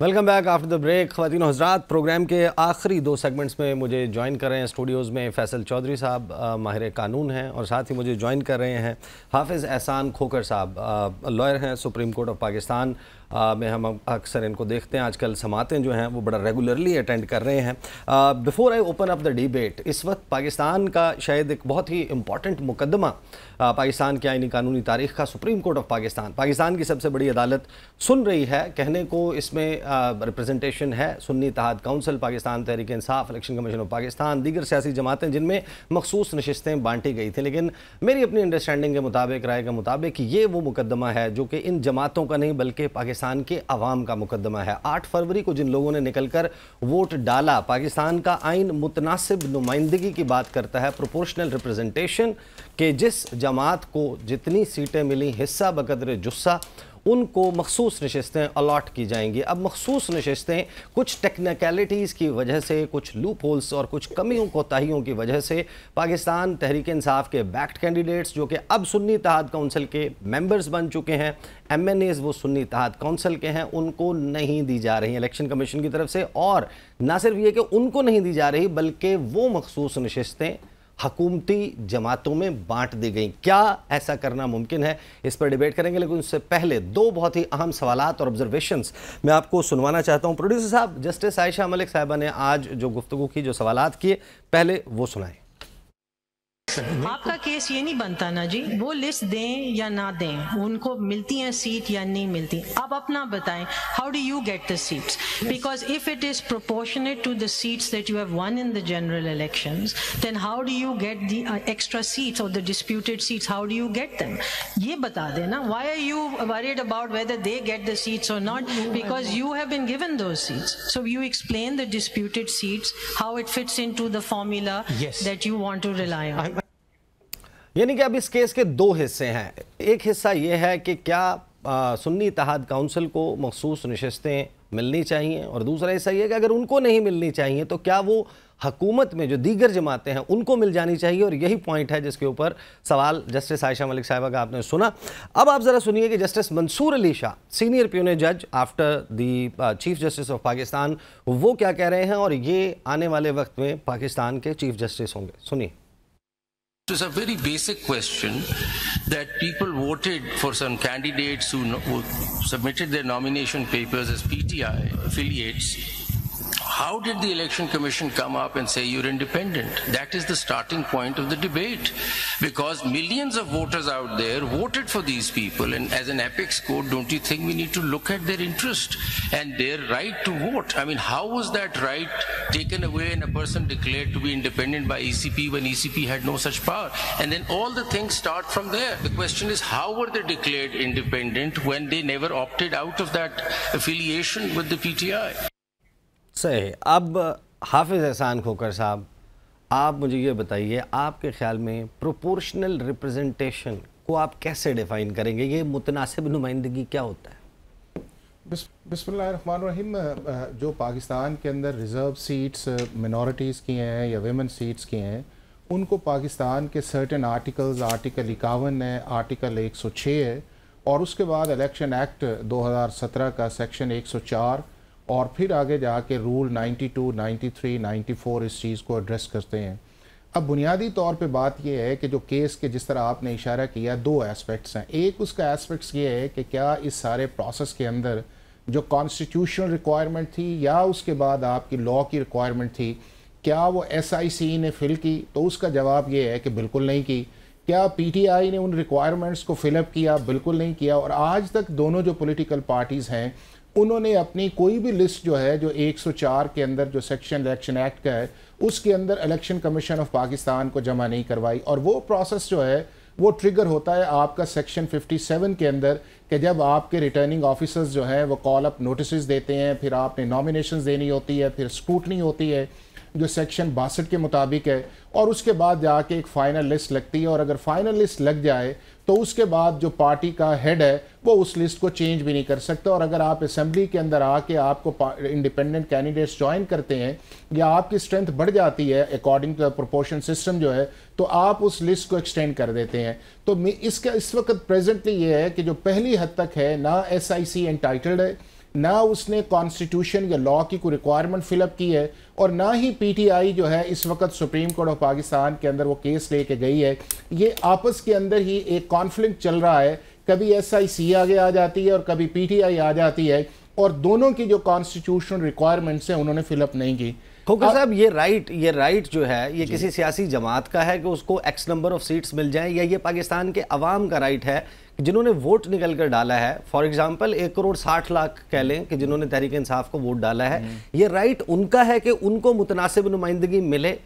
Welcome back after the break खातिन हजरात programme के आखिरी दो सेगमेंट्स में मुझे ज्वाइन कर रहे हैं स्टूडियोज़ में फैसल चौधरी साहब माहिर कानून हैं और साथ ही मुझे ज्वाइन कर रहे हैं हाफिज़ एहसान खोकर साहब लॉयर हैं सुप्रीम कोर्ट ऑफ पाकिस्तान में हम अक्सर इनको देखते हैं आजकल समातें जो हैं वो बड़ा रेगुलरली अटेंड कर रहे हैं before I open up the debate इस वक्त पाकिस्तान का शायद एक बहुत ही इम्पॉर्टेंट मुकदमा पाकिस्तान के आइनी कानूनी तारीख का Supreme Court of Pakistan Pakistan की सबसे बड़ी अदालत सुन रही है कहने को इसमें रिप्रेजेंटेशन है सुन्नी तहत council Pakistan Tehreek Insaf election commission of Pakistan दीगर सियासी जमातें जिनमें मखसूस नशस्तें बांटी गई थी लेकिन मेरी अपनी अंडरस्टैंडिंग के मुताबिक राय के मुताबिक ये वो मुकदमा है जो कि इन जमातों का नहीं बल्कि पाकिस्तान पाकिस्तान के अवाम का मुकदमा है आठ फरवरी को जिन लोगों ने निकलकर वोट डाला पाकिस्तान का आइन मुतनासिब नुमाइंदगी की बात करता है प्रोपोर्शनल रिप्रेजेंटेशन के जिस जमात को जितनी सीटें मिली हिस्सा बकदर जुस्सा उनको मखसूस नशस्तें अलाट की जाएंगी अब मखसूस नशस्तें कुछ टेक्निकलिटीज़ की वजह से कुछ लूप होल्स और कुछ कमियों कोताहीियों की वजह से पाकिस्तान तहरीक इसाफ़ के बैक्ड कैंडिडेट्स जो कि अब सुन्नी तहत काउंसिल के मेम्बर्स बन चुके हैं एम एन एज़ वो सुन्नी तहत कौंसिल के हैं उनको नहीं दी जा रही इलेक्शन कमीशन की तरफ से और ना सिर्फ ये कि उनको नहीं दी जा रही बल्कि वो मखसूस नशस्तें हकूमती जमातों में बांट दी गई क्या ऐसा करना मुमकिन है इस पर डिबेट करेंगे लेकिन उससे पहले दो बहुत ही अहम सवाल और ऑब्जर्वेशन मैं आपको सुनवाना चाहता हूँ प्रोड्यूसर साहब जस्टिस आयशा मलिक साहबा ने आज जो गुफ्तु की जो सवाल किए पहले वो सुनाएं आपका केस ये नहीं बनता ना जी वो लिस्ट दें या ना दें उनको मिलती है सीट या नहीं मिलती अब अपना बताएं how do you get the seats because if it is proportionate to the seats that you have won in the general elections then how do you get the extra seats और the disputed seats how do you get them ये बता देना why are you worried about whether they get the seats और not because you have been given those seats so you explain the disputed seats how it fits into the formula yes. that you want to rely on यानी कि अब इस case के दो हिस्से हैं एक हिस्सा ये है कि क्या आ, सुन्नी इतिहाद काउंसिल को मखसूस नशस्तें मिलनी चाहिए और दूसरा हिस्सा ये कि अगर उनको नहीं मिलनी चाहिए तो क्या वो हकूमत में जो दीगर जमातें हैं उनको मिल जानी चाहिए और यही पॉइंट है जिसके ऊपर सवाल जस्टिस आयशा मलिक साहबा का आपने सुना अब आप ज़रा सुनिए कि justice Mansoor Ali Shah senior puisne जज after the chief justice of Pakistan वो क्या कह रहे हैं और ये आने वाले वक्त में पाकिस्तान के चीफ जस्टिस होंगे सुनिए It was a very basic question that people voted for some candidates who, no, who submitted their nomination papers as PTI affiliates how did the Election Commission come up and say you're independent? That is the starting point of the debate because millions of voters out there voted for these people. And as an apex court, don't you think we need to look at their interest and their right to vote? I mean, how was that right taken away and a person declared to be independent by ECP when ECP had no such power? And then all the things start from there. The question is, how were they declared independent when they never opted out of that affiliation with the PTI? सही अब हाफिज़ एहसान खोकर साहब आप मुझे ये बताइए आपके ख्याल में प्रोपोर्शनल रिप्रेजेंटेशन को आप कैसे डिफ़ाइन करेंगे ये मुतनासिब नुमाइंदगी क्या होता है रहीम जो पाकिस्तान के अंदर रिज़र्व सीट्स मिनोरिटीज़ की हैं या वेमन सीट्स की हैं उनको पाकिस्तान के सर्टेन आर्टिकल्स आर्टिकल इक्यावन है आर्टिकल 106 है और उसके बाद इलेक्शन एक्ट 2017 का सेक्शन 104 और फिर आगे जाके रूल 92, 93, 94 इस चीज़ को एड्रेस करते हैं अब बुनियादी तौर पे बात यह है कि जो केस के जिस तरह आपने इशारा किया दो एस्पेक्ट्स हैं एक उसका एस्पेक्ट्स ये है कि क्या इस सारे प्रोसेस के अंदर जो कॉन्स्टिट्यूशनल रिक्वायरमेंट थी या उसके बाद आपकी लॉ की रिक्वायरमेंट थी क्या वो एस ने फिल की तो उसका जवाब ये है कि बिल्कुल नहीं की क्या आई ने उन रिक्वायरमेंट्स को फिलअप किया बिल्कुल नहीं किया और आज तक दोनों जो पोलिटिकल पार्टीज़ हैं उन्होंने अपनी कोई भी लिस्ट जो है जो 104 के अंदर जो सेक्शन इलेक्शन एक्ट का है उसके अंदर इलेक्शन कमीशन ऑफ पाकिस्तान को जमा नहीं करवाई और वो प्रोसेस जो है वो ट्रिगर होता है आपका सेक्शन 57 के अंदर कि जब आपके रिटर्निंग ऑफिसर्स जो हैं वो कॉल अप नोटिस देते हैं फिर आपने नॉमिनेशन देनी होती है फिर स्क्रूटनी होती है जो सेक्शन बासठ के मुताबिक है और उसके बाद जाके एक फाइनल लिस्ट लगती है और अगर फाइनल लिस्ट लग जाए तो उसके बाद जो पार्टी का हेड है वो उस लिस्ट को चेंज भी नहीं कर सकता और अगर आप असेंबली के अंदर आके आपको इंडिपेंडेंट कैंडिडेट्स ज्वाइन करते हैं या आपकी स्ट्रेंथ बढ़ जाती है अकॉर्डिंग टू प्रोपोर्शन सिस्टम जो है तो आप उस लिस्ट को एक्सटेंड कर देते हैं तो इसका इस वक्त प्रेजेंटली ये है कि जो पहली हद तक है ना एस आई सी एंटाइटल्ड है ना उसने कॉन्स्टिट्यूशन या लॉ की कोई रिक्वायरमेंट फिलअप की है और ना ही पीटीआई जो है इस वक्त सुप्रीम कोर्ट ऑफ पाकिस्तान के अंदर वो केस लेके गई है ये आपस के अंदर ही एक कॉन्फ्लिक्ट चल रहा है कभी एस आई सी आगे आ जाती है और कभी पीटीआई आ जाती है और दोनों की जो कॉन्स्टिट्यूशनल रिक्वायरमेंट्स हैं उन्होंने फिलअप नहीं की खोखर साहब ये राइट ये राइट जो है ये किसी सियासी जमात का है कि उसको एक्स नंबर ऑफ सीट्स मिल जाएं या ये पाकिस्तान के अवाम का राइट है जिन्होंने वोट निकल कर डाला है फॉर एग्जाम्पल एक करोड़ साठ लाख कह लें कि जिन्होंने तहरीक इंसाफ को वोट डाला है हम्म। ये राइट उनका है कि उनको मुतनासिब नुमाइंदगी मिले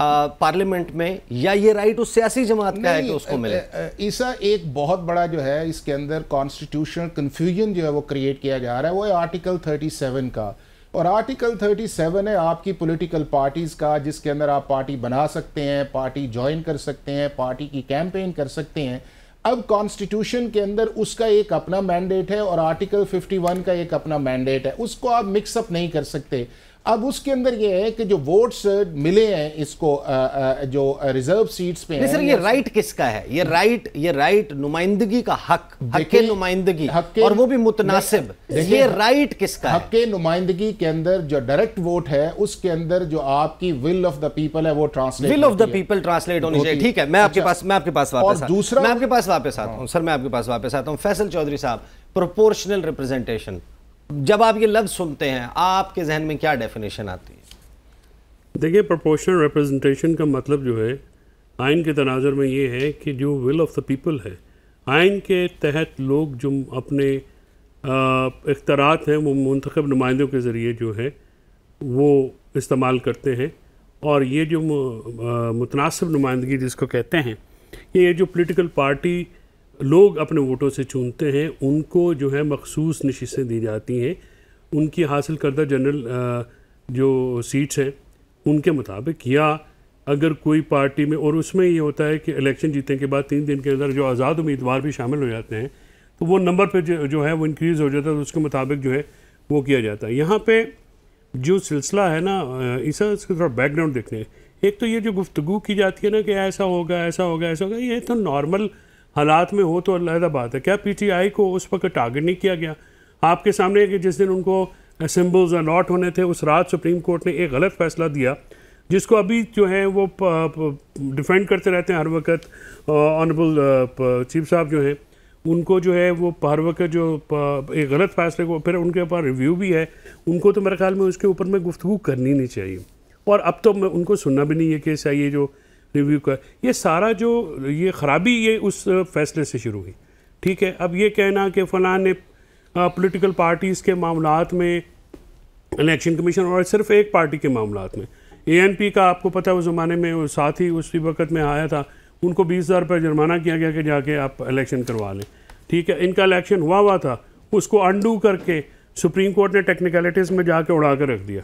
पार्लियामेंट में या ये राइट उस सियासी जमात का है कि उसको मिले ईसा एक बहुत बड़ा जो है इसके अंदर कॉन्स्टिट्यूशनल कन्फ्यूजन जो है वो क्रिएट किया जा रहा है वो आर्टिकल थर्टी सेवन का और आर्टिकल 37 है आपकी पॉलिटिकल पार्टीज़ का जिसके अंदर आप पार्टी बना सकते हैं पार्टी ज्वाइन कर सकते हैं पार्टी की कैंपेन कर सकते हैं अब कॉन्स्टिट्यूशन के अंदर उसका एक अपना मैंडेट है और आर्टिकल 51 का एक अपना मैंडेट है उसको आप मिक्सअप नहीं कर सकते अब उसके अंदर ये है कि जो वोट्स मिले हैं इसको आ, आ, जो रिजर्व सीट्स पे सर ये राइट किसका है ये राइट ये राइट नुमाइंदगी का हक हक नुमाइंदगी और वो भी मुतनासिब ये राइट किसका हक नुमाइंदगी के अंदर जो डायरेक्ट वोट है उसके अंदर जो आपकी विल ऑफ द पीपल है वो translate will of the people translate होनी चाहिए ठीक है मैं आपके अच्छा। पास मैं आपके पास वापस दूसरा मैं आपके पास वापस आता हूँ हाँ। सर मैं आपके पास वापस आता हूँ फैसल चौधरी साहब प्रोपोर्शनल रिप्रेजेंटेशन जब आप ये लफ्ज सुनते हैं आपके जहन में क्या डेफिनेशन आती है देखिए प्रोपोर्शनल रिप्रेजेंटेशन का मतलब जो है आइन के तनाजर में ये है कि जो विल ऑफ द पीपल है आइन के तहत लोग जो अपने अख्तरात हैं वो मंतखब नुमाइंदों के ज़रिए जो है वो इस्तेमाल करते हैं और ये जो मुतनासब नुमाइंदगी जिसको कहते हैं ये जो पोलिटिकल पार्टी लोग अपने वोटों से चुनते हैं उनको जो है मखसूस नशस्तें दी जाती हैं उनकी हासिल करदा जनरल जो सीट्स हैं उनके मुताबिक या अगर कोई पार्टी में और उसमें ये होता है कि इलेक्शन जीतने के बाद तीन दिन के अंदर जो आज़ाद उम्मीदवार भी शामिल हो जाते हैं तो वो नंबर पे जो, जो है वो इंक्रीज़ हो जाता है तो उसके मुताबिक जो है वो किया जाता है यहाँ पे जो सिलसिला है ना इसका इसका थोड़ा बैकग्राउंड देखने एक तो ये जो गुफ्तु की जाती है ना कि ऐसा होगा ऐसा होगा ऐसा होगा ये तो नॉर्मल हालात में हो तो अलहदा बात है क्या पीटीआई को उस वक्त टारगेट नहीं किया गया आपके सामने कि जिस दिन उनको सिम्बल्स अलॉट होने थे उस रात सुप्रीम कोर्ट ने एक गलत फैसला दिया जिसको अभी जो है वो डिफेंड करते रहते हैं हर वक्त ऑनरेबल चीफ साहब जो हैं उनको जो है वो हर वक्त जो एक गलत फैसले को फिर उनके ऊपर रिव्यू भी है उनको तो मेरे ख्याल में उसके ऊपर में गुफ्तु करनी नहीं चाहिए और अब तो उनको सुनना भी नहीं है कि ऐसा ये जो रिव्यू का ये सारा जो ये ख़राबी ये उस फैसले से शुरू हुई ठीक है अब ये कहना कि फ़लाँ ने पोलिटिकल पार्टीज़ के मामला में इलेक्शन कमीशन और सिर्फ एक पार्टी के मामला में ए का आपको पता है उस ज़माने में साथ ही उसी वक्त में आया था उनको बीस हज़ार रुपये जुर्माना किया गया कि जाके आप इलेक्शन करवा लें ठीक है इनका इलेक्शन हुआ हुआ था उसको अंडू करके सुप्रीम कोर्ट ने टेक्निकलिटीज़ में जाके उड़ा कर रख दिया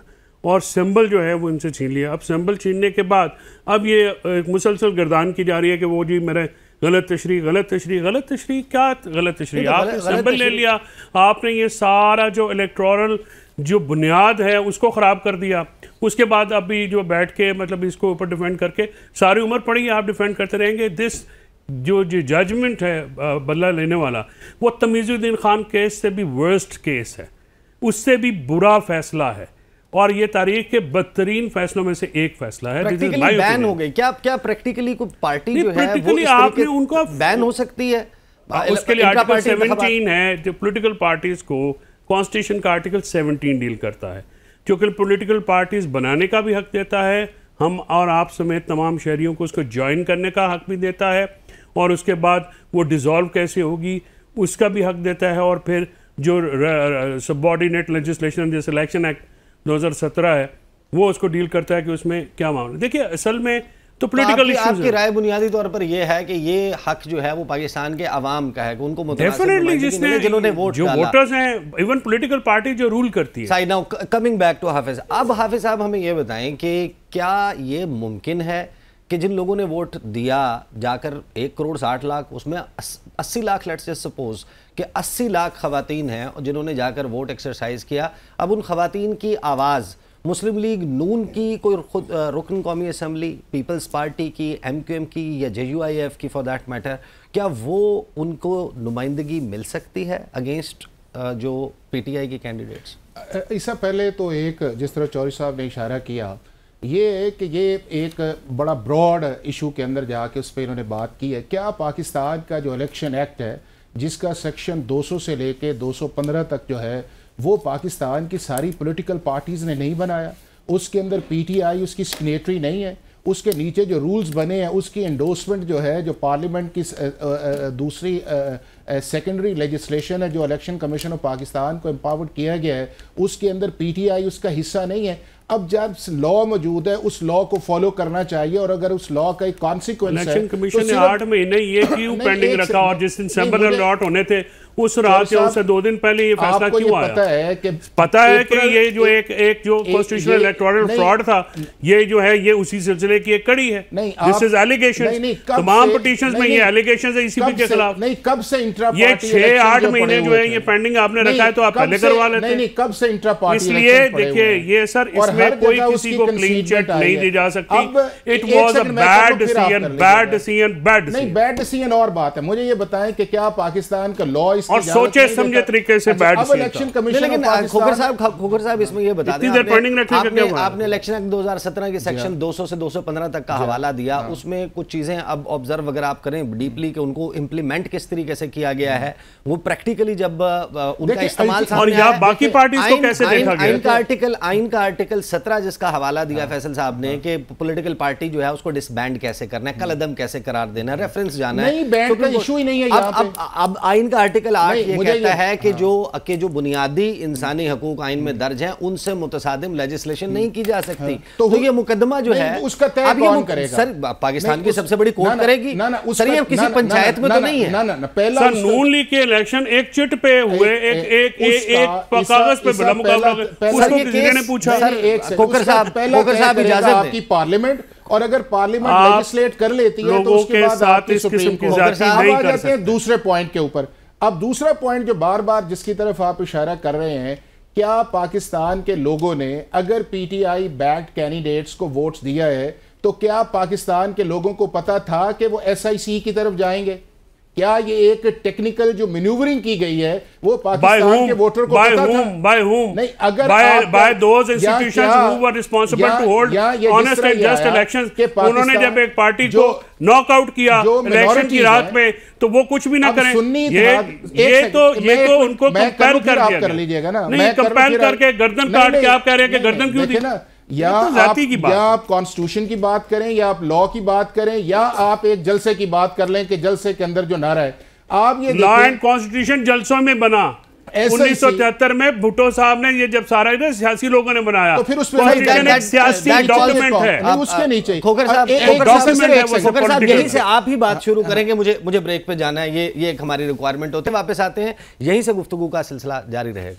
और सिंबल जो है वो इनसे छीन लिया अब सिंबल छीनने के बाद अब ये मुसलसल गर्दान की जा रही है कि वो जी मेरे गलत तशरी गलत तशरी गलत तशरी क्या गलत तशरी तो आपने सिंबल ले लिया आपने ये सारा जो इलेक्ट्रॉनल जो बुनियाद है उसको ख़राब कर दिया उसके बाद अभी जो बैठ के मतलब इसको ऊपर डिफेंड करके सारी उम्र पड़ी आप डिफेंड करते रहेंगे दिस जो जो जजमेंट है बदला लेने वाला वो तमीज़ुद्दीन खान केस से भी वर्स्ट केस है उससे भी बुरा फैसला है और ये तारीख के बदतरीन फैसलों में से एक फैसला है बैन हो गई क्या क्या प्रैक्टिकली कोई पार्टी जो है आपने उनका बैन हो सकती है हाँ, उसके लिए आर्टिकल 17 है जो पॉलिटिकल पार्टीज को कॉन्स्टिट्यूशन का आर्टिकल 17 डील करता है क्योंकि पॉलिटिकल पार्टीज बनाने का भी हक देता है हम और आप समेत तमाम शहरियों को उसको ज्वाइन करने का हक भी देता है और उसके बाद वो डिज़ोल्व कैसे होगी उसका भी हक देता है और फिर जो सबॉर्डिनेट लेजिस्लेशन जैसे इलेक्शन एक्ट 2017 है वो उसको डील करता है कि उसमें क्या मामला देखिए असल में तो पोलिटिकल तो आपकी, आपकी राय बुनियादी तौर पर यह है कि ये हक जो है वो पाकिस्तान के अवाम का है उनको डेफिनेटली जिसने जिन्होंने वोट जो वोटर्स हैं इवन पॉलिटिकल पार्टी जो रूल करती है now coming back to Hafiz अब हाफिज साहब हमें ये बताएं कि क्या ये मुमकिन है कि जिन लोगों ने वोट दिया जाकर एक करोड़ साठ लाख उसमें अस्सी लाख लेट से सपोज कि अस्सी लाख खवतान हैं और जिन्होंने जाकर वोट एक्सरसाइज किया अब उन खातन की आवाज़ मुस्लिम लीग नून की कोई खुद रुकन कौमी असम्बली पीपल्स पार्टी की एम क्यू एम की या जे यू आई एफ की फॉर देट मैटर क्या वो उनको नुमाइंदगी मिल सकती है अगेंस्ट जो पी टी आई के कैंडिडेट्स इससे पहले तो एक जिस तरह चौरी साहब ने इशारा किया ये कि ये एक बड़ा ब्रॉड इशू के अंदर जाके उस पर इन्होंने बात की है क्या पाकिस्तान का जो इलेक्शन एक्ट है जिसका सेक्शन 200 से लेके 215 तक जो है वो पाकिस्तान की सारी पॉलिटिकल पार्टीज़ ने नहीं बनाया उसके अंदर पीटीआई उसकी सिग्नेटरी नहीं है उसके नीचे जो रूल्स बने हैं उसकी एंडोसमेंट जो है जो पार्लियामेंट की दूसरी सेकेंडरी लेजिस्लेशन है जो इलेक्शन कमीशन ऑफ पाकिस्तान को एम्पावर्ड किया गया है उसके अंदर पीटीआई उसका हिस्सा नहीं है अब जब लॉ मौजूद है उस लॉ को फॉलो करना चाहिए और अगर उस लॉ का एक कॉन्सिक्वेंस है कमीशन तो ने आठ महीने ये क्यों पेंडिंग रखा और जिस दिन सेम्बरल अलॉट होने थे उस रात से उससे दो दिन पहले ये फैसला क्यों आया पता है कि पता है कि ये जो एक एक जो कॉन्स्टिट्यूशनल इलेक्टोरल फ्रॉड था ये जो है ये उसी सिलसिले की एक कड़ी है दिस इज एलिगेशन तमाम पिटिशन में ये एलिगेशन है इसी के खिलाफ नहीं कब से इंट्रा ये छह आठ महीने जो है ये पेंडिंग आपने रखा है तो आप पहले करवा लेते हैं कब से इंट्रा इसलिए देखिए ये सर इसमें कोई किसी को क्लीन चिट नहीं दी जा सकती it was a bad decision bad decision bad नहीं बैड डिसीजन और बात है मुझे ये बताएं कि क्या पाकिस्तान का लॉ और सोचे समझे तरीके से अच्छा, बैठ अब इलेक्शन कमीशन तो। लेकिन खोखर साहब खोखर साहब इसमें ये बता दें आपने, आपने इलेक्शन एक्ट 2017 के सेक्शन 200 से 215 तक का हवाला दिया हाँ। उसमें कुछ चीजें अब ऑब्जर्व अगर आप करें डीपली कि उनको इंप्लीमेंट किस तरीके से किया गया है वो प्रैक्टिकली जब उनका इस्तेमाल और या बाकी पार्टीज को कैसे देखा गया आइन का आर्टिकल आइन का आर्टिकल 17 जिसका हवाला दिया हाँ। फैसल साहब ने हाँ। कि पॉलिटिकल पार्टी जो है उसको डिसबैंड कैसे करना है कलदम कैसे करार देना रेफरेंस जाना है नहीं बैंड का इशू ही नहीं है यहां अब अब आइन का आर्टिकल आठ ये कहता है कि हाँ। जो के जो बुनियादी इंसानी हकूक आइन में दर्ज हैं उनसे मुतसादिम लेजिस्लेशन नहीं की जा सकती हाँ। तो, तो ये मुकदमा जो है तो उसका तय कौन करेगा सर पाकिस्तान की सबसे बड़ी कोर्ट करेगी सर ये किसी पंचायत में तो नहीं है पहला नून लीग के इलेक्शन एक चिट पे हुए एक एक कागज पे बड़ा मुकाबला पूछा कोकर साहब कोकर साहब इजाजत आपकी पार्लियामेंट और अगर पार्लियामेंट लेजिस्लेट कर लेती है तो उसके बाद दूसरे पॉइंट के ऊपर अब दूसरा पॉइंट जो बार बार जिसकी तरफ आप इशारा कर रहे हैं क्या पाकिस्तान के लोगों ने अगर पीटीआई बैक्ड कैंडिडेट्स को वोट्स दिया है तो क्या पाकिस्तान के लोगों को पता था कि वो एसआईसी की तरफ जाएंगे क्या ये एक टेक्निकल जो मेन्यूवरिंग की गई है वो पाकिस्तान के वोटर को by पता whom, था नहीं अगर by, by those institutions who were responsible या, to hold या, या, honest उन्होंने जब एक पार्टी जो, को नॉकआउट किया इलेक्शन की रात में तो वो कुछ भी ना करें सुन्नी ये ये तो ये तो उनको कंपेयर कर लीजिएगा ना नहीं कंपेयर करके गर्दन काट के आप कह रहे हैं कि गर्दन क्यों दी ना या तो आप की बात या आप कॉन्स्टिट्यूशन की बात करें या आप लॉ की बात करें या आप एक जलसे की बात कर लें कि जलसे के अंदर जो नारा है आप ये लॉ एंड कॉन्स्टिट्यूशन जलसों में बना उन्नीस सौ तिहत्तर में भुटो साहब ने ये जब सारा इधर सियासी लोगों ने बनाया तो फिर उसमें डॉक्यूमेंट है उसके नीचे खोकर साहब साहब यहीं से आप ही बात शुरू हाँ। करेंगे मुझे मुझे ब्रेक पे जाना है ये ये एक हमारी रिक्वायरमेंट होते हैं वापस आते हैं यहीं से गुफ्तगु का सिलसिला जारी रहेगा